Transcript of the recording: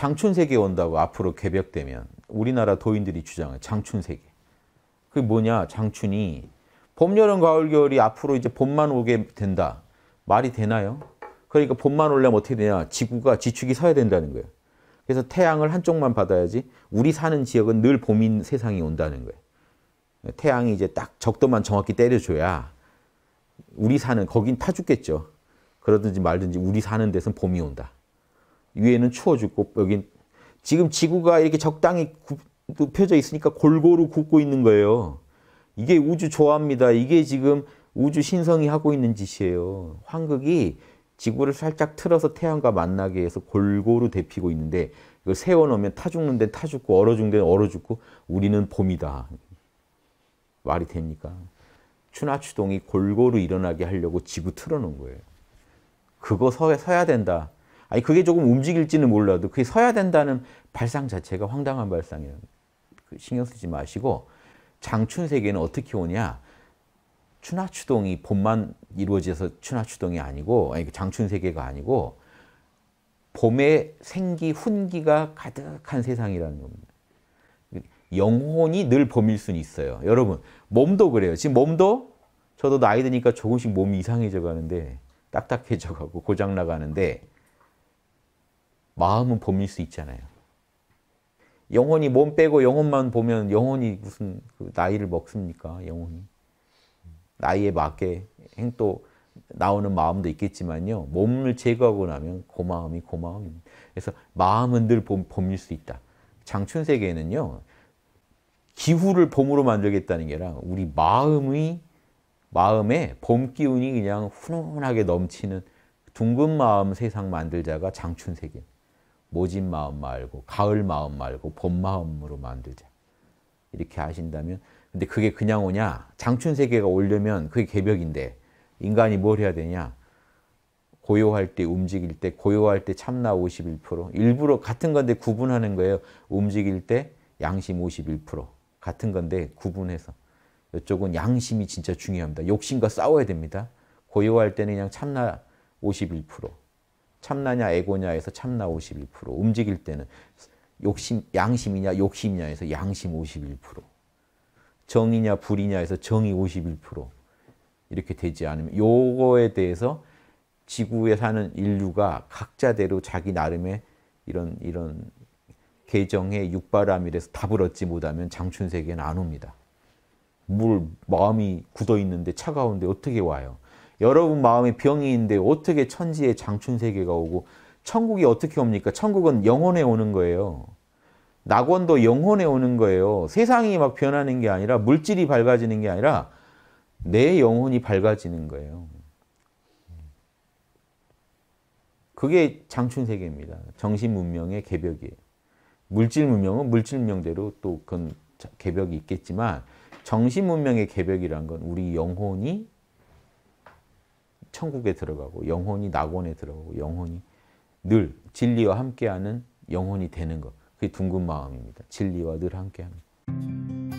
장춘세계 온다고 앞으로 개벽되면 우리나라 도인들이 주장해 장춘세계. 그게 뭐냐? 장춘이 봄, 여름, 가을, 겨울이 앞으로 이제 봄만 오게 된다. 말이 되나요? 그러니까 봄만 오려면 어떻게 되냐? 지구가 지축이 서야 된다는 거예요. 그래서 태양을 한쪽만 받아야지 우리 사는 지역은 늘 봄인 세상이 온다는 거예요. 태양이 이제 딱 적도만 정확히 때려줘야 우리 사는 거긴 타 죽겠죠. 그러든지 말든지 우리 사는 데선 봄이 온다. 위에는 추워지고 여긴 지금 지구가 이렇게 적당히 굽혀져 있으니까 골고루 굽고 있는 거예요. 이게 우주 조화입니다. 이게 지금 우주 신성이 하고 있는 짓이에요. 황극이 지구를 살짝 틀어서 태양과 만나게 해서 골고루 데피고 있는데 이거 세워놓으면 타 죽는 데타 죽고 얼어 죽는 데 얼어 죽고 우리는 봄이다. 말이 됩니까? 추나추동이 골고루 일어나게 하려고 지구 틀어놓은 거예요. 그거 서야 된다. 아니 그게 조금 움직일지는 몰라도 그게 서야 된다는 발상 자체가 황당한 발상이에요. 그 신경 쓰지 마시고 장춘세계는 어떻게 오냐? 춘하 추동이 봄만 이루어져서 춘하 추동이 아니고 아니 그 장춘세계가 아니고 봄의 생기 훈기가 가득한 세상이라는 겁니다. 영혼이 늘 봄일 수는 있어요. 여러분 몸도 그래요. 지금 몸도 저도 나이 드니까 조금씩 몸이 이상해져 가는데 딱딱해져 가고 고장 나가는데 마음은 봄일 수 있잖아요. 영혼이 몸 빼고 영혼만 보면 영혼이 무슨 그 나이를 먹습니까? 영혼이. 나이에 맞게 행또 나오는 마음도 있겠지만요. 몸을 제거하고 나면 고마움이 고마움입니다. 그래서 마음은 늘 봄, 봄일 수 있다. 장춘세계는요. 기후를 봄으로 만들겠다는 게 아니라 우리 마음의 마음에 봄 기운이 그냥 훈훈하게 넘치는 둥근 마음 세상 만들자가 장춘세계 모진 마음 말고 가을 마음 말고 봄 마음으로 만들자. 이렇게 하신다면 근데 그게 그냥 오냐? 장춘 세계가 오려면 그게 개벽인데 인간이 뭘 해야 되냐? 고요할 때 움직일 때 고요할 때 참나 51% 일부러 같은 건데 구분하는 거예요. 움직일 때 양심 51% 같은 건데 구분해서 이쪽은 양심이 진짜 중요합니다. 욕심과 싸워야 됩니다. 고요할 때는 그냥 참나 참나냐 에고냐에서 참나 5 1 움직일 때는 욕심 양심이냐 욕심이냐에서 양심 51%, 정이냐 불이냐에서 정이 51% 이렇게 되지 않으면 요거에 대해서 지구에 사는 인류가 각자대로 자기 나름의 이런 이런 계정의 육바람이라서 답을 얻지 못하면 장춘세계는 안 옵니다. 물 마음이 굳어 있는데 차가운데 어떻게 와요? 여러분 마음에 병이 있는데 어떻게 천지에 장춘 세계가 오고 천국이 어떻게 옵니까? 천국은 영혼에 오는 거예요. 낙원도 영혼에 오는 거예요. 세상이 막 변하는 게 아니라 물질이 밝아지는 게 아니라 내 영혼이 밝아지는 거예요. 그게 장춘 세계입니다. 정신 문명의 개벽이에요. 물질 문명은 물질 문명대로 또 그건 개벽이 있겠지만 정신 문명의 개벽이란 건 우리 영혼이 천국에 들어가고 영혼이 낙원에 들어가고 영혼이 늘 진리와 함께하는 영혼이 되는 것. 그게 둥근 마음입니다. 진리와 늘 함께합니다.